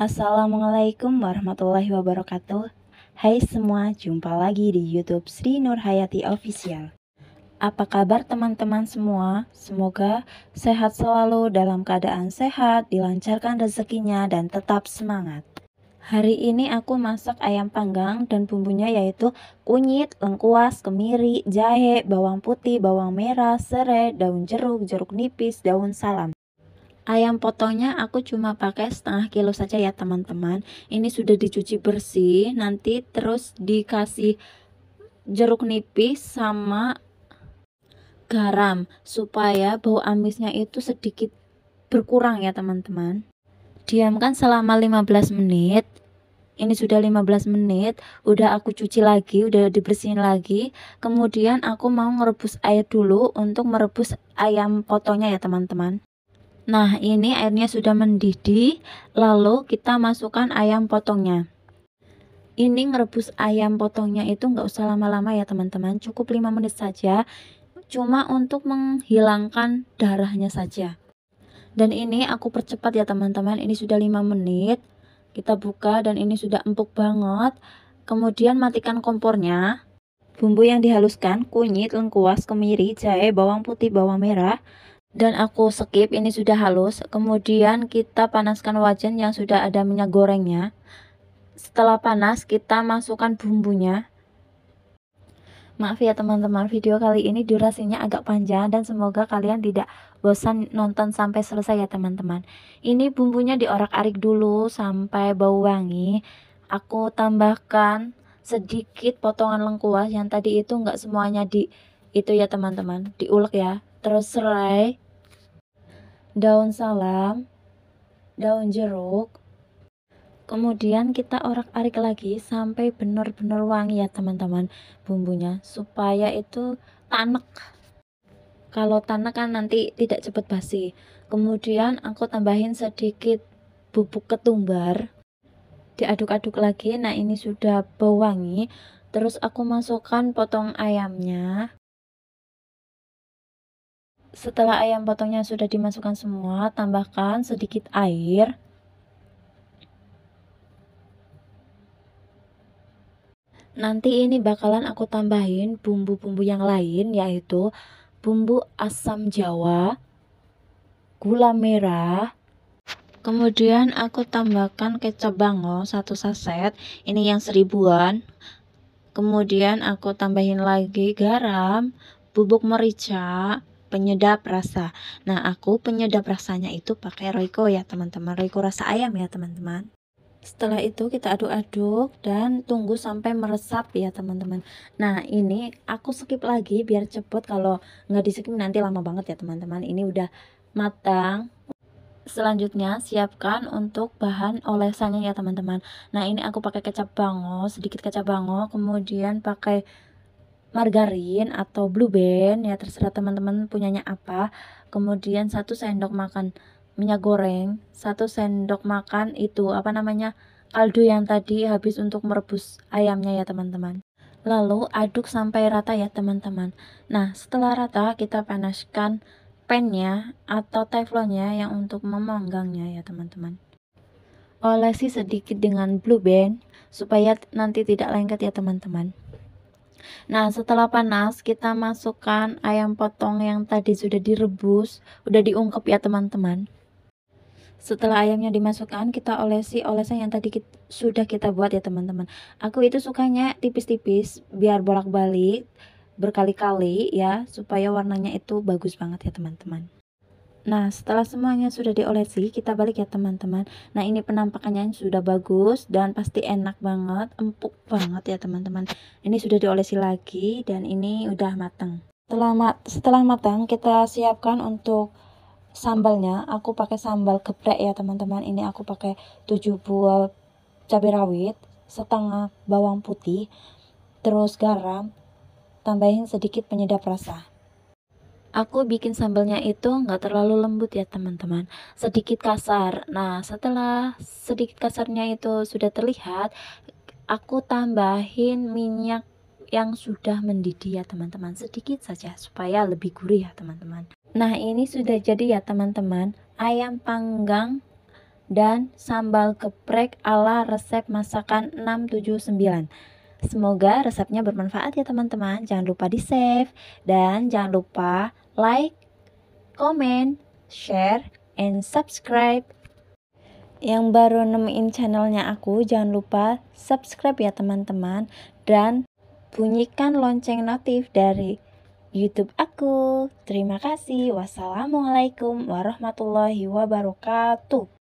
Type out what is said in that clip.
Assalamualaikum warahmatullahi wabarakatuh. Hai semua, jumpa lagi di YouTube Sri Nur Hayati Official. Apa kabar teman-teman semua? Semoga sehat selalu dalam keadaan sehat, dilancarkan rezekinya dan tetap semangat. Hari ini aku masak ayam panggang dan bumbunya yaitu kunyit, lengkuas, kemiri, jahe, bawang putih, bawang merah, serai, daun jeruk, jeruk nipis, daun salam. Ayam potongnya aku cuma pakai setengah kilo saja ya teman-teman. Ini sudah dicuci bersih, nanti terus dikasih jeruk nipis sama garam supaya bau amisnya itu sedikit berkurang ya teman-teman. Diamkan selama 15 menit. Ini sudah 15 menit, udah aku cuci lagi, udah dibersihin lagi. Kemudian aku mau merebus air dulu untuk merebus ayam potongnya ya teman-teman. Nah, ini airnya sudah mendidih, lalu kita masukkan ayam potongnya. Ini ngerebus ayam potongnya itu nggak usah lama-lama ya teman-teman, cukup 5 menit saja, cuma untuk menghilangkan darahnya saja. Dan ini aku percepat ya teman-teman, ini sudah 5 menit, kita buka dan ini sudah empuk banget. Kemudian matikan kompornya, bumbu yang dihaluskan, kunyit, lengkuas, kemiri, jahe, bawang putih, bawang merah, dan aku skip ini sudah halus kemudian kita panaskan wajan yang sudah ada minyak gorengnya setelah panas kita masukkan bumbunya maaf ya teman-teman video kali ini durasinya agak panjang dan semoga kalian tidak bosan nonton sampai selesai ya teman-teman ini bumbunya diorak-arik dulu sampai bau wangi aku tambahkan sedikit potongan lengkuas yang tadi itu nggak semuanya di itu ya teman-teman, diulek ya. Terus serai, daun salam, daun jeruk. Kemudian kita orak-arik lagi sampai benar-benar wangi ya teman-teman bumbunya supaya itu tanek. Kalau tanek kan nanti tidak cepat basi. Kemudian aku tambahin sedikit bubuk ketumbar. Diaduk-aduk lagi. Nah, ini sudah bau wangi Terus aku masukkan potong ayamnya. Setelah ayam potongnya sudah dimasukkan semua, tambahkan sedikit air. Nanti ini bakalan aku tambahin bumbu-bumbu yang lain yaitu bumbu asam jawa, gula merah, kemudian aku tambahkan kecap bango satu saset, ini yang seribuan. Kemudian aku tambahin lagi garam, bubuk merica, penyedap rasa. Nah, aku penyedap rasanya itu pakai Royco ya, teman-teman. Royco rasa ayam ya, teman-teman. Setelah itu kita aduk-aduk dan tunggu sampai meresap ya teman-teman Nah ini aku skip lagi biar cepet kalau nggak di skip nanti lama banget ya teman-teman Ini udah matang Selanjutnya siapkan untuk bahan olesannya ya teman-teman Nah ini aku pakai kecap bango, sedikit kecap bango Kemudian pakai margarin atau blue band ya terserah teman-teman punyanya apa kemudian satu sendok makan minyak goreng satu sendok makan itu apa namanya kaldu yang tadi habis untuk merebus ayamnya ya teman-teman lalu aduk sampai rata ya teman-teman nah setelah rata kita panaskan pennya atau teflonnya yang untuk memanggangnya ya teman-teman olesi sedikit dengan blue band supaya nanti tidak lengket ya teman-teman Nah, setelah panas, kita masukkan ayam potong yang tadi sudah direbus, sudah diungkep ya teman-teman. Setelah ayamnya dimasukkan, kita olesi olesan yang tadi kita, sudah kita buat ya teman-teman. Aku itu sukanya tipis-tipis, biar bolak-balik berkali-kali ya, supaya warnanya itu bagus banget ya teman-teman. Nah, setelah semuanya sudah diolesi, kita balik ya teman-teman. Nah, ini penampakannya sudah bagus dan pasti enak banget, empuk banget ya teman-teman. Ini sudah diolesi lagi dan ini udah matang. Setelah, mat setelah matang, kita siapkan untuk sambalnya. Aku pakai sambal geprek ya teman-teman. Ini aku pakai 7 buah cabai rawit, setengah bawang putih, terus garam, tambahin sedikit penyedap rasa aku bikin sambalnya itu nggak terlalu lembut ya teman-teman sedikit kasar nah setelah sedikit kasarnya itu sudah terlihat aku tambahin minyak yang sudah mendidih ya teman-teman sedikit saja supaya lebih gurih ya teman-teman nah ini sudah jadi ya teman-teman ayam panggang dan sambal geprek ala resep masakan 679 Semoga resepnya bermanfaat ya teman-teman. Jangan lupa di save dan jangan lupa like, comment, share, and subscribe. Yang baru nemuin channelnya aku, jangan lupa subscribe ya teman-teman. Dan bunyikan lonceng notif dari YouTube aku. Terima kasih. Wassalamualaikum warahmatullahi wabarakatuh.